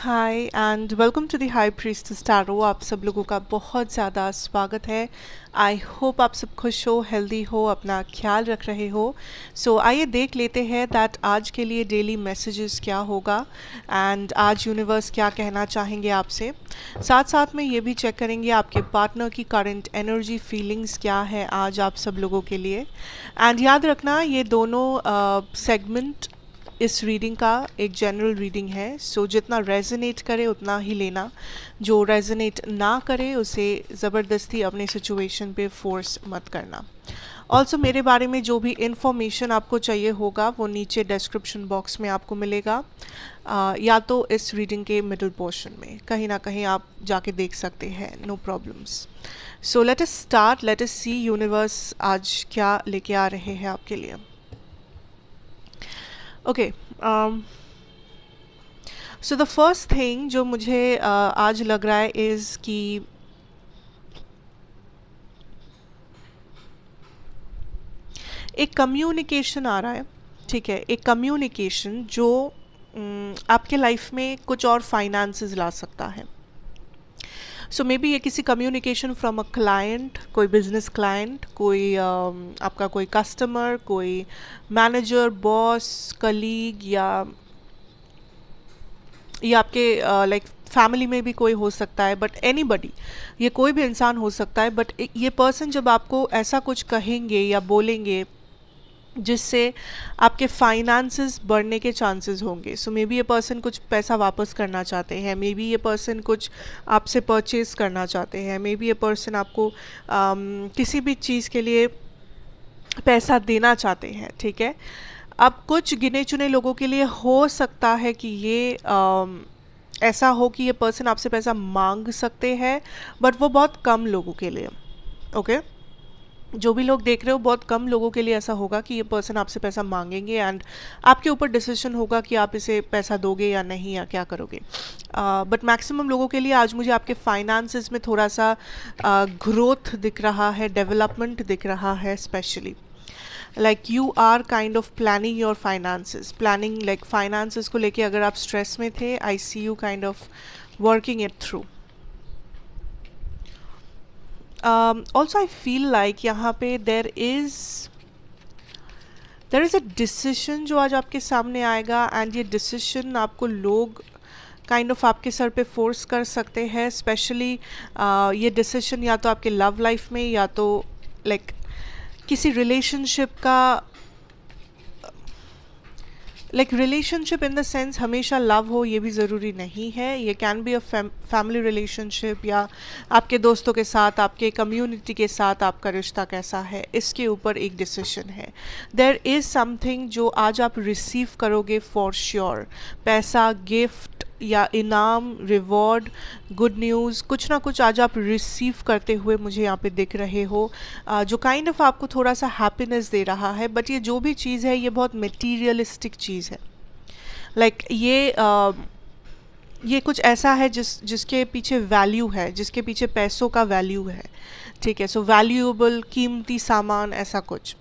Hi and welcome to the high priestess स्टारो आप सब लोगों का बहुत ज़्यादा स्वागत है आई होप आप सब खुश हो हेल्दी हो अपना ख्याल रख रहे हो सो so, आइए देख लेते हैं दैट आज के लिए डेली मैसेजेस क्या होगा एंड आज यूनिवर्स क्या कहना चाहेंगे आपसे साथ साथ में ये भी चेक करेंगे आपके पार्टनर की करंट एनर्जी फीलिंग्स क्या है आज आप सब लोगों के लिए एंड याद रखना ये दोनों सेगमेंट uh, इस रीडिंग का एक जनरल रीडिंग है सो so, जितना रेजोनेट करे उतना ही लेना जो रेजोनेट ना करे उसे ज़बरदस्ती अपने सिचुएशन पे फोर्स मत करना ऑल्सो मेरे बारे में जो भी इन्फॉर्मेशन आपको चाहिए होगा वो नीचे डिस्क्रिप्शन बॉक्स में आपको मिलेगा आ, या तो इस रीडिंग के मिडिल पोर्शन में कहीं ना कहीं आप जाके देख सकते हैं no problems so let us start let us see universe आज क्या लेके आ रहे हैं आपके लिए okay so the first thing जो मुझे uh, आज लग रहा है इज़ कि एक कम्युनिकेशन आ रहा है ठीक है एक कम्युनिकेशन जो mm, आपके लाइफ में कुछ और फाइनेंसेस ला सकता है सो मे बी ये किसी कम्युनिकेशन फ्रॉम अ क्लाइंट कोई बिजनेस क्लाइंट कोई uh, आपका कोई कस्टमर कोई मैनेजर बॉस कलीग या ये आपके लाइक uh, फैमिली like, में भी कोई हो सकता है बट एनी ये कोई भी इंसान हो सकता है बट ये पर्सन जब आपको ऐसा कुछ कहेंगे या बोलेंगे जिससे आपके फाइनेंसेस बढ़ने के चांसेस होंगे सो मे बी ये पर्सन कुछ पैसा वापस करना चाहते हैं मे बी ये पर्सन कुछ आपसे परचेज़ करना चाहते हैं मे बी ये पर्सन आपको um, किसी भी चीज़ के लिए पैसा देना चाहते हैं ठीक है अब कुछ गिने चुने लोगों के लिए हो सकता है कि ये um, ऐसा हो कि ये पर्सन आपसे पैसा मांग सकते हैं बट वो बहुत कम लोगों के लिए ओके okay? जो भी लोग देख रहे हो बहुत कम लोगों के लिए ऐसा होगा कि ये पर्सन आपसे पैसा मांगेंगे एंड आपके ऊपर डिसीजन होगा कि आप इसे पैसा दोगे या नहीं या क्या करोगे बट uh, मैक्सिमम लोगों के लिए आज मुझे आपके फाइनेंसिस में थोड़ा सा ग्रोथ uh, दिख रहा है डेवलपमेंट दिख रहा है specially like you are kind of planning your finance planning like finance को लेके अगर आप स्ट्रेस में थे I see you kind of working it through also I feel like यहाँ पे there is there is a decision जो आज आपके सामने आएगा एंड ये डिसीशन आपको लोग काइंड kind ऑफ of आपके सर पे फोर्स कर सकते हैं स्पेशली uh, ये डिसीशन या तो आपके लव लाइफ में या तो लाइक like, किसी रिलेशनशिप का like relationship in the sense हमेशा लव हो ये भी ज़रूरी नहीं है ये can be a family relationship या आपके दोस्तों के साथ आपके कम्युनिटी के साथ आपका रिश्ता कैसा है इसके ऊपर एक डिसीशन है देर इज़ समथिंग जो आज आप रिसीव करोगे फॉर श्योर पैसा गिफ्ट या इनाम रिवॉर्ड गुड न्यूज़ कुछ ना कुछ आज आप रिसीव करते हुए मुझे यहाँ पे दिख रहे हो जो काइंड ऑफ आपको थोड़ा सा हैप्पीनेस दे रहा है बट ये जो भी चीज़ है ये बहुत मटीरियलिस्टिक चीज़ है लाइक like, ये uh, ये कुछ ऐसा है जिस जिसके पीछे वैल्यू है जिसके पीछे पैसों का वैल्यू है ठीक है सो वैल्यूएबल कीमती सामान ऐसा कुछ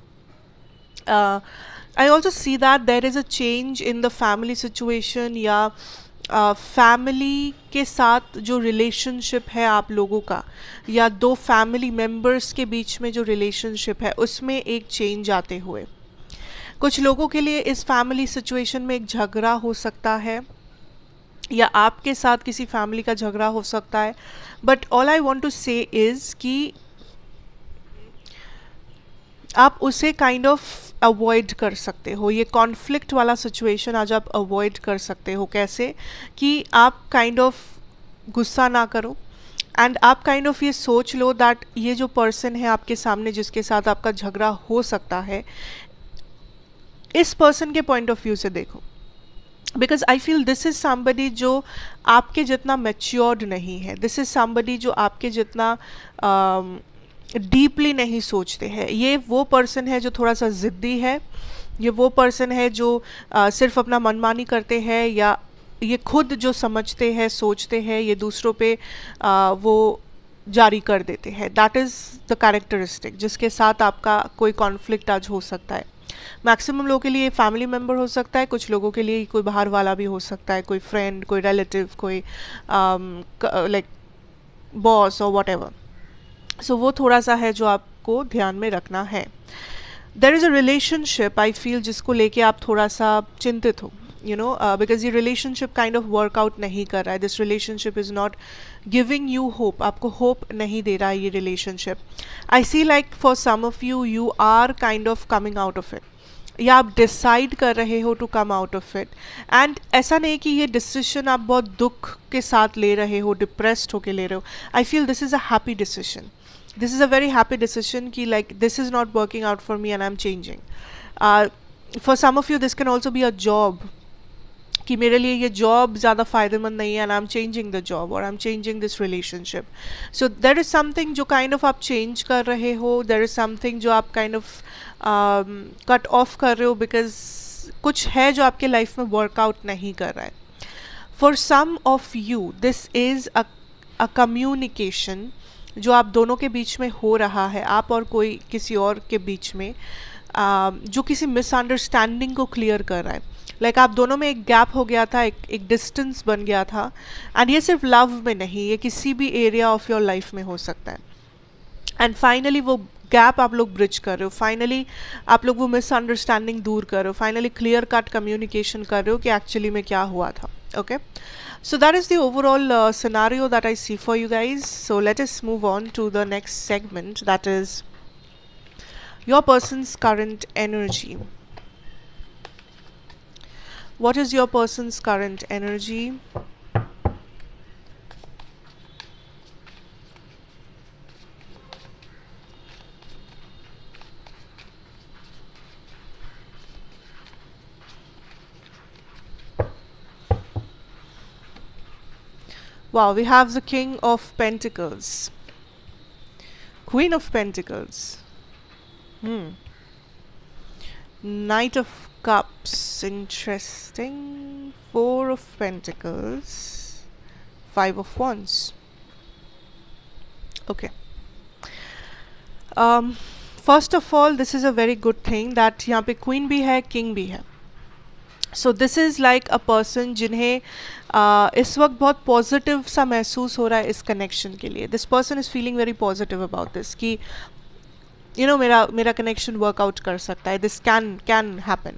I also see that there is a change in the family situation या फैमिली के साथ जो रिलेशनशिप है आप लोगों का या दो फैमिली मेम्बर्स के बीच में जो रिलेशनशिप है उसमें एक चेंज आते हुए कुछ लोगों के लिए इस फैमिली सिचुएशन में एक झगड़ा हो सकता है या आपके साथ किसी फैमिली का झगड़ा हो सकता है but all I want to say is कि आप उसे काइंड ऑफ अवॉइड कर सकते हो ये कॉन्फ्लिक्ट वाला सिचुएशन आज आप अवॉइड कर सकते हो कैसे कि आप काइंड ऑफ गुस्सा ना करो एंड आप काइंड kind ऑफ of ये सोच लो दैट ये जो पर्सन है आपके सामने जिसके साथ आपका झगड़ा हो सकता है इस पर्सन के पॉइंट ऑफ व्यू से देखो because I feel this is somebody जो आपके जितना मेच्योर्ड नहीं है दिस इज़ सामबडी जो आपके जितना uh, डीपली नहीं सोचते हैं ये वो पर्सन है जो थोड़ा सा ज़िद्दी है ये वो पर्सन है जो आ, सिर्फ अपना मनमानी करते हैं या ये खुद जो समझते हैं सोचते हैं ये दूसरों पे आ, वो जारी कर देते हैं दैट इज़ द कैरेक्टरिस्टिक जिसके साथ आपका कोई कॉन्फ्लिक्ट आज हो सकता है मैक्सिमम लोगों के लिए फैमिली मेम्बर हो सकता है कुछ लोगों के लिए कोई बाहर वाला भी हो सकता है कोई फ्रेंड कोई रिलेटिव कोई लाइक बॉस और वट एवर सो वो थोड़ा सा है जो आपको ध्यान में रखना है there is a relationship I feel जिसको लेके आप थोड़ा सा चिंतित हो यू नो बिकॉज ये रिलेशनशिप काइंड ऑफ वर्कआउट नहीं कर रहा है this relationship is not giving you hope आपको होप नहीं दे रहा है ये relationship I see like for some of you you are kind of coming out of it या आप डिसाइड कर रहे हो to come out of it and ऐसा नहीं कि ये डिसीजन आप बहुत दुख के साथ ले रहे हो डिप्रेस्ड होके ले रहे हो I feel this is a happy decision this is a very happy decision ki like this is not working out for me and i'm changing uh, for some of you this can also be a job कि मेरे लिए ये job ज़्यादा फ़ायदेमंद नहीं है and I am changing the job और I am changing this relationship so there is something जो काइंड kind ऑफ of आप चेंज कर रहे हो देर इज़ समथिंग जो आप काइंड ऑफ कट ऑफ कर रहे हो बिकॉज कुछ है जो आपके लाइफ में वर्कआउट नहीं कर रहा है for some of you this is a communication जो आप दोनों के बीच में हो रहा है आप और कोई किसी और के बीच में आ, जो किसी मिसअंडरस्टैंडिंग को क्लियर कर रहा है लाइक like, आप दोनों में एक गैप हो गया था एक एक डिस्टेंस बन गया था एंड ये सिर्फ लव में नहीं ये किसी भी एरिया ऑफ योर लाइफ में हो सकता है एंड फाइनली वो गैप आप लोग ब्रिज कर रहे हो फाइनली आप लोग वो मिसअंडरस्टैंडिंग दूर कर रहे हो फाइनली क्लियर कट कम्युनिकेशन कर रहे हो कि एक्चुअली में क्या हुआ था okay so that is the overall uh, scenario that I see for you guys so let us move on to the next segment that is your person's current energy what is your person's current energy Wow, we have the King of Pentacles. Queen of Pentacles. Hmm. Knight of Cups. Interesting. Four of Pentacles. Five of Wands. Okay. Um, first of all, this is a very good thing that here queen be है, king be है. So this is like a person जिन्हें uh, इस वक्त बहुत positive सा महसूस हो रहा है इस कनेक्शन के लिए this person is feeling very positive about this कि यू नो मेरा मेरा कनेक्शन वर्कआउट कर सकता है दिस कैन कैन हैपन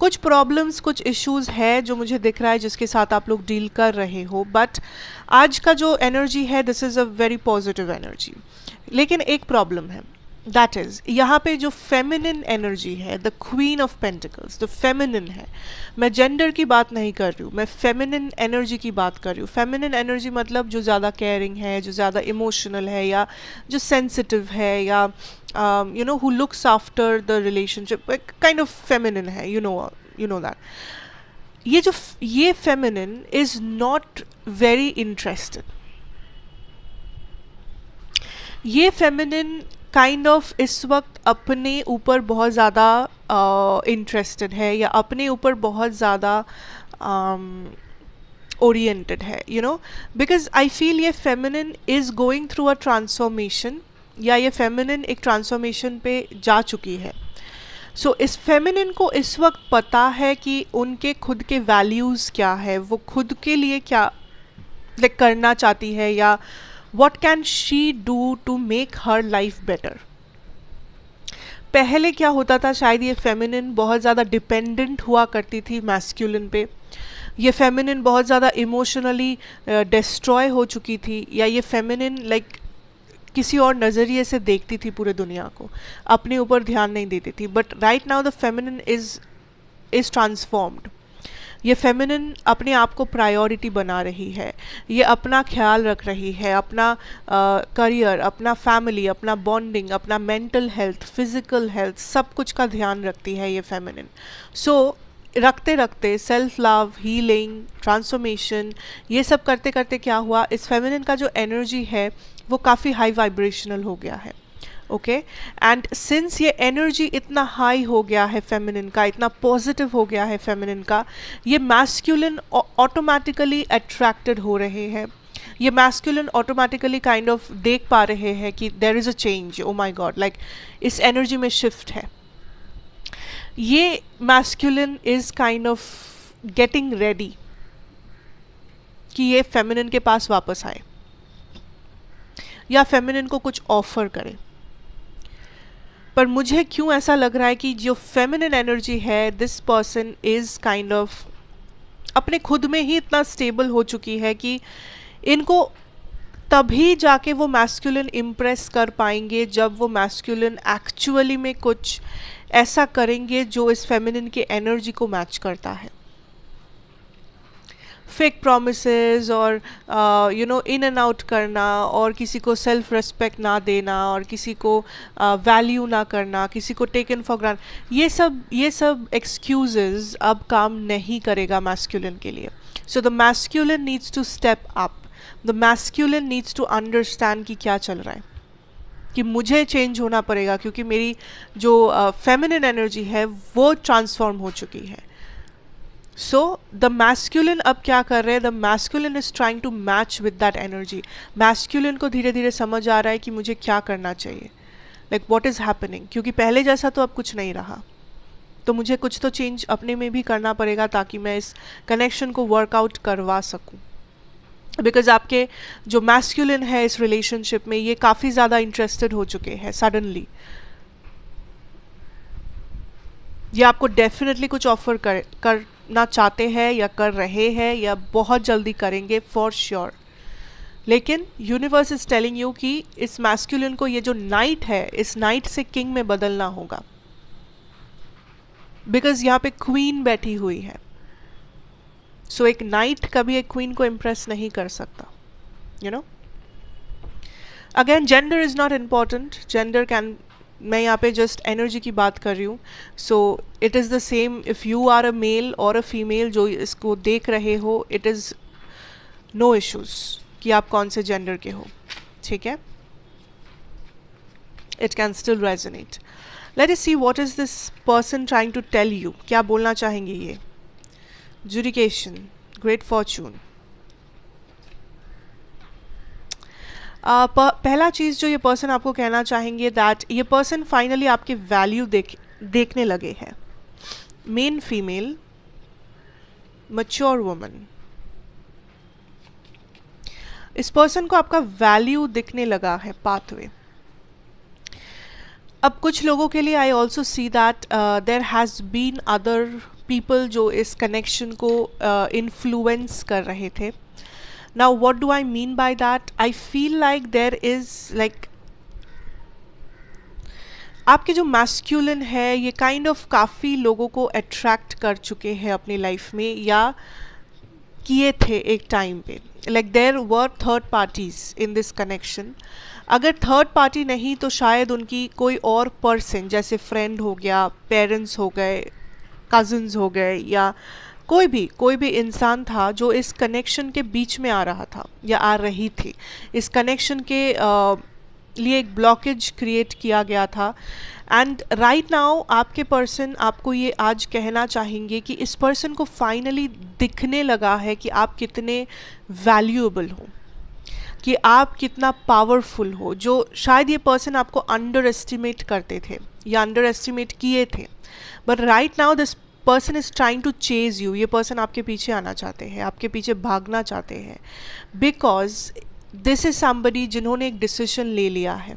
कुछ प्रॉब्लम्स कुछ इश्यूज है जो मुझे दिख रहा है जिसके साथ आप लोग डील कर रहे हो बट आज का जो एनर्जी है this is a very positive energy लेकिन एक प्रॉब्लम है दैट इज़ यहाँ पे जो फेमिनिन एनर्जी है द क्वीन ऑफ पेंटिकल्स जो फेमिनिन है मैं जेंडर की बात नहीं कर रही हूँ मैं फेमिनिन एनर्जी की बात कर रही हूँ फेमिनिन एनर्जी मतलब जो ज़्यादा केयरिंग है जो ज़्यादा इमोशनल है या जो सेंसिटिव है या you know who looks after the relationship kind of feminine है you know you know that ये जो ये feminine is not very interested ये feminine kind kind of of इस वक्त अपने ऊपर बहुत ज़्यादा इंटरेस्टेड है या अपने ऊपर बहुत ज़्यादा ओरिएंटेड है you know because I feel ये feminine is going through a transformation या ये फेमिनिन एक ट्रांसफॉर्मेशन पे जा चुकी है सो so, इस फेमिनिन को इस वक्त पता है कि उनके खुद के वैल्यूज़ क्या है वो खुद के लिए क्या करना चाहती है या what can she do to make her life better पहले क्या होता था शायद ये फेमिनिन बहुत ज़्यादा डिपेंडेंट हुआ करती थी मैस्क्यूलिन पे ये फेमिनिन बहुत ज़्यादा इमोशनली डिस्ट्रॉय uh, हो चुकी थी या ये फेमिनिन लाइक like, किसी और नज़रिए से देखती थी पूरे दुनिया को अपने ऊपर ध्यान नहीं देती थी but right now the feminine is is transformed ये फेमिनिन अपने आप को प्रायोरिटी बना रही है ये अपना ख्याल रख रही है अपना करियर अपना फैमिली अपना बॉन्डिंग अपना मेंटल हेल्थ फिज़िकल हेल्थ सब कुछ का ध्यान रखती है ये फेमिनिन सो so, रखते रखते सेल्फ लव हीलिंग ट्रांसफॉर्मेशन ये सब करते करते क्या हुआ इस फेमिनिन का जो एनर्जी है वो काफ़ी हाई वाइब्रेशनल हो गया है ओके एंड सिंस ये एनर्जी इतना हाई हो गया है फेमिनिन का इतना पॉजिटिव हो गया है फेमिनिन का ये मैस्कुलिन ऑटोमेटिकली अट्रैक्टेड हो रहे हैं ये मैस्कुलिन ऑटोमेटिकली काइंड ऑफ देख पा रहे हैं कि there is a change oh my god like इस एनर्जी में शिफ्ट है ये masculine is kind of getting ready कि ये फेमिनिन के पास वापस आए या फेमिनिन को कुछ ऑफर करें पर मुझे क्यों ऐसा लग रहा है कि जो फेमिनिन एनर्जी है this person is kind of अपने खुद में ही इतना स्टेबल हो चुकी है कि इनको तभी जाके वो मैस्कुलिन इम्प्रेस कर पाएंगे जब वो मैस्कुलिन एक्चुअली में कुछ ऐसा करेंगे जो इस फेमिनिन के एनर्जी को मैच करता है फेक प्रोमिसज और you know in and out करना और किसी को सेल्फ रेस्पेक्ट ना देना और किसी को वैल्यू uh, ना करना किसी को टेकन फॉर ग्रांट ये सब ये सब एक्सक्यूजेज अब काम नहीं करेगा मैस्कुलिन के लिए so the masculine needs to step up the masculine needs to understand कि क्या चल रहा है कि मुझे चेंज होना पड़ेगा क्योंकि मेरी जो फेमिनिन uh, एनर्जी है वो ट्रांसफॉर्म हो चुकी है सो द मैस्क्यूलिन अब क्या कर रहे हैं the masculine is trying to match with that energy masculine को धीरे धीरे समझ आ रहा है कि मुझे क्या करना चाहिए लाइक वॉट इज़ हैपनिंग क्योंकि पहले जैसा तो अब कुछ नहीं रहा तो मुझे कुछ तो चेंज अपने में भी करना पड़ेगा ताकि मैं इस कनेक्शन को वर्कआउट करवा सकूँ बिकॉज आपके जो मैस्क्यूलिन है इस रिलेशनशिप में ये काफ़ी ज़्यादा इंटरेस्टेड हो चुके हैं सडनली ये आपको डेफिनेटली कुछ ऑफर कर करना चाहते हैं या कर रहे हैं या बहुत जल्दी करेंगे फॉर श्योर sure. लेकिन यूनिवर्स इज़ टेलिंग यू कि इस मैस्कुलिन को ये जो नाइट है इस नाइट से किंग में बदलना होगा बिकॉज यहाँ पे क्वीन बैठी हुई है सो so, एक नाइट कभी एक क्वीन को इम्प्रेस नहीं कर सकता you know again gender is not important gender can मैं यहाँ पे जस्ट एनर्जी की बात कर रही हूँ so it is the same if you are a male और अ फीमेल जो इसको देख रहे हो इट इज़ नो इश्यूज़ कि आप कौन से जेंडर के हो ठीक है it can still resonate let is see what is this person trying to tell you क्या बोलना चाहेंगे ये जुडिकेशन ग्रेट फॉर्चून पहला चीज़ जो ये पर्सन आपको कहना चाहेंगे दैट ये पर्सन फाइनली आपके वैल्यू देख देखने लगे हैं मेन फीमेल मच्योर वुमन इस पर्सन को आपका वैल्यू दिखने लगा है पाथवे अब कुछ लोगों के लिए I also see that there has been other people जो इस कनेक्शन को इन्फ्लुएंस uh, कर रहे थे now what do i mean by that i feel like there is like आपके जो मैस्क्यूलिन है ये काइंड kind ऑफ of काफ़ी लोगों को अट्रैक्ट कर चुके हैं अपनी लाइफ में या किए थे एक टाइम पे like there were third parties in this connection अगर थर्ड पार्टी नहीं तो शायद उनकी कोई और पर्सन जैसे फ्रेंड हो गया पेरेंट्स हो गए कज़न्स हो गए या कोई भी कोई भी इंसान था जो इस कनेक्शन के बीच में आ रहा था या आ रही थी इस कनेक्शन के लिए एक ब्लॉकेज क्रिएट किया गया था एंड राइट नाउ आपके पर्सन आपको ये आज कहना चाहेंगे कि इस पर्सन को फाइनली दिखने लगा है कि आप कितने वैल्यूएबल हो कि आप कितना पावरफुल हो जो शायद ये पर्सन आपको अंडर एस्टिमेट करते थे या अंडर एस्टिमेट किए थे but right now this person is trying to chase you ये पर्सन आपके पीछे आना चाहते हैं आपके पीछे भागना चाहते हैं बिकॉज दिस इज़ समबडी जिन्होंने एक डिसीजन ले लिया है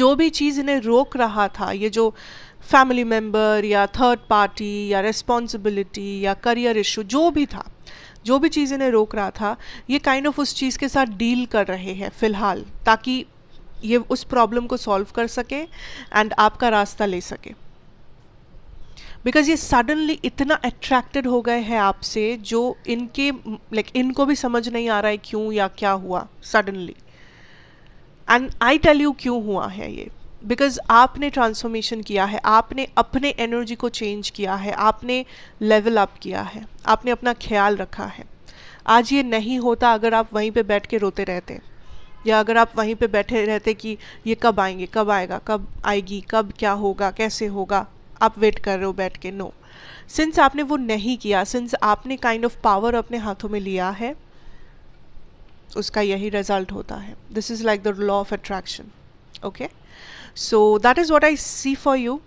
जो भी चीज़ इन्हें रोक रहा था ये जो फैमिली मेम्बर या थर्ड पार्टी या रिस्पॉन्सिबिलिटी या करियर इशू जो भी था जो भी चीज़ इन्हें रोक रहा था ये काइंड kind ऑफ of उस चीज़ के साथ डील कर रहे हैं फ़िलहाल ताकि ये उस प्रॉब्लम को सॉल्व कर सके एंड आपका रास्ता ले सके बिकॉज ये सडनली इतना अट्रैक्टेड हो गए हैं आपसे जो इनके लाइक like, इनको भी समझ नहीं आ रहा है क्यों या क्या हुआ suddenly and I tell you क्यों हुआ है ये बिकॉज आपने ट्रांसफॉर्मेशन किया है आपने अपने एनर्जी को चेंज किया है आपने लेवल अप किया है आपने अपना ख्याल रखा है आज ये नहीं होता अगर आप वहीं पे बैठ के रोते रहते या अगर आप वहीं पे बैठे रहते कि ये कब आएंगे कब आएगा कब आएगी कब क्या होगा कैसे होगा आप वेट कर रहे हो बैठ के नो सिंस आपने वो नहीं किया सिंस आपने काइंड ऑफ पावर अपने हाथों में लिया है उसका यही रिजल्ट होता है this is like the law of attraction okay so that is what I see for you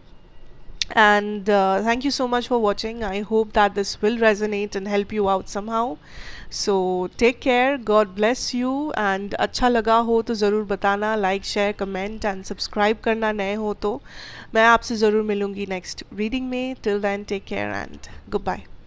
and uh, thank you so much for watching i hope that this will resonate and help you out somehow so take care god bless you and acha laga ho to zarur batana like share comment and subscribe karna naye ho to main आपसे ज़रूर मिलूँगी next reading में till then take care and good bye